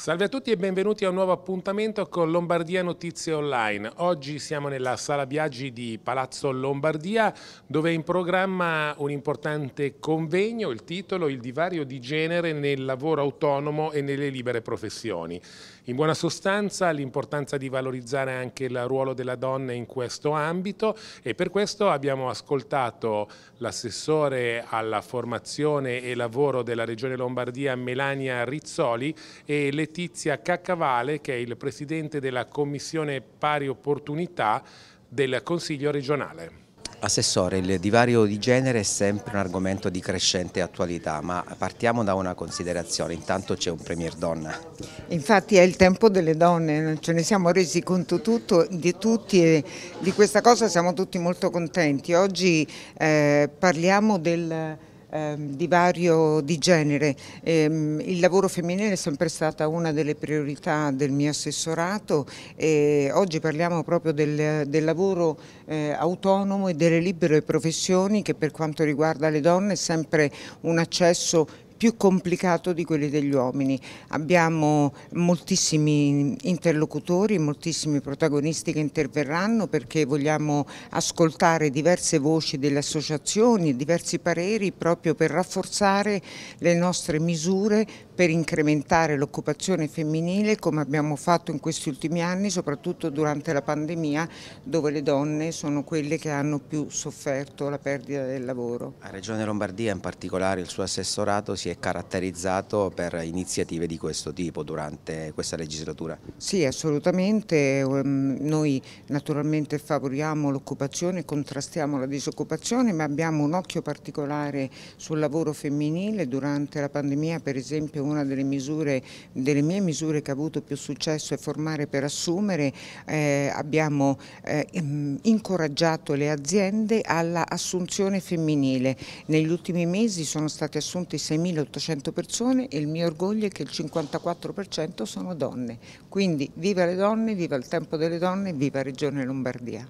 Salve a tutti e benvenuti a un nuovo appuntamento con Lombardia Notizie Online. Oggi siamo nella sala viaggi di Palazzo Lombardia dove è in programma un importante convegno, il titolo Il divario di genere nel lavoro autonomo e nelle libere professioni. In buona sostanza l'importanza di valorizzare anche il ruolo della donna in questo ambito e per questo abbiamo ascoltato l'assessore alla formazione e lavoro della Regione Lombardia Melania Rizzoli e le Letizia Caccavale che è il Presidente della Commissione Pari Opportunità del Consiglio regionale. Assessore, il divario di genere è sempre un argomento di crescente attualità, ma partiamo da una considerazione, intanto c'è un premier donna. Infatti è il tempo delle donne, ce ne siamo resi conto tutto, di tutti e di questa cosa siamo tutti molto contenti. Oggi eh, parliamo del ehm, divario di genere. Ehm, il lavoro femminile è sempre stata una delle priorità del mio assessorato e oggi parliamo proprio del, del lavoro eh, autonomo e delle libere professioni che per quanto riguarda le donne è sempre un accesso più complicato di quelli degli uomini. Abbiamo moltissimi interlocutori, moltissimi protagonisti che interverranno perché vogliamo ascoltare diverse voci delle associazioni, diversi pareri proprio per rafforzare le nostre misure per incrementare l'occupazione femminile come abbiamo fatto in questi ultimi anni, soprattutto durante la pandemia dove le donne sono quelle che hanno più sofferto la perdita del lavoro. La Regione Lombardia in particolare il suo assessorato si è caratterizzato per iniziative di questo tipo durante questa legislatura? Sì, assolutamente. Ehm, noi naturalmente favoriamo l'occupazione, contrastiamo la disoccupazione, ma abbiamo un occhio particolare sul lavoro femminile. Durante la pandemia per esempio una delle, misure, delle mie misure che ha avuto più successo è formare per assumere, eh, abbiamo eh, mm, incoraggiato le aziende alla assunzione femminile. Negli ultimi mesi sono state assunte 6.800 persone e il mio orgoglio è che il 54% sono donne. Quindi viva le donne, viva il tempo delle donne, viva Regione Lombardia.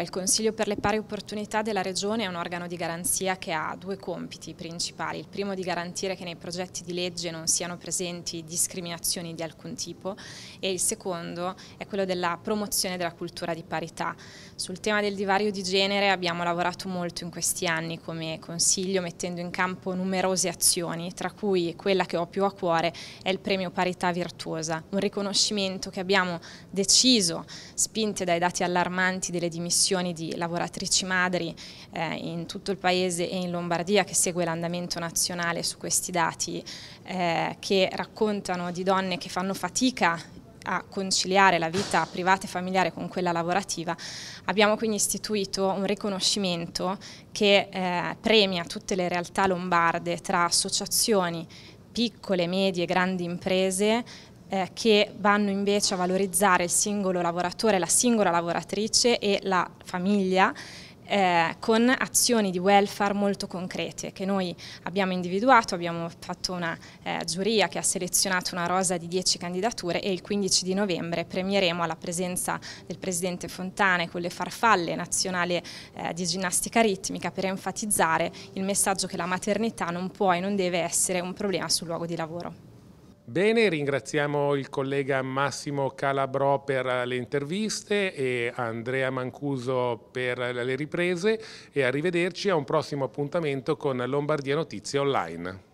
Il Consiglio per le pari opportunità della Regione è un organo di garanzia che ha due compiti principali. Il primo è di garantire che nei progetti di legge non siano presenti discriminazioni di alcun tipo e il secondo è quello della promozione della cultura di parità. Sul tema del divario di genere abbiamo lavorato molto in questi anni come Consiglio mettendo in campo numerose azioni, tra cui quella che ho più a cuore è il premio Parità Virtuosa, un riconoscimento che abbiamo deciso, spinte dai dati allarmanti delle dimissioni associazioni di lavoratrici madri eh, in tutto il paese e in Lombardia che segue l'andamento nazionale su questi dati eh, che raccontano di donne che fanno fatica a conciliare la vita privata e familiare con quella lavorativa, abbiamo quindi istituito un riconoscimento che eh, premia tutte le realtà lombarde tra associazioni, piccole, medie e grandi imprese eh, che vanno invece a valorizzare il singolo lavoratore, la singola lavoratrice e la famiglia eh, con azioni di welfare molto concrete che noi abbiamo individuato, abbiamo fatto una eh, giuria che ha selezionato una rosa di 10 candidature e il 15 di novembre premieremo alla presenza del Presidente Fontane con le farfalle nazionali eh, di ginnastica ritmica per enfatizzare il messaggio che la maternità non può e non deve essere un problema sul luogo di lavoro. Bene, ringraziamo il collega Massimo Calabro per le interviste e Andrea Mancuso per le riprese e arrivederci a un prossimo appuntamento con Lombardia Notizie Online.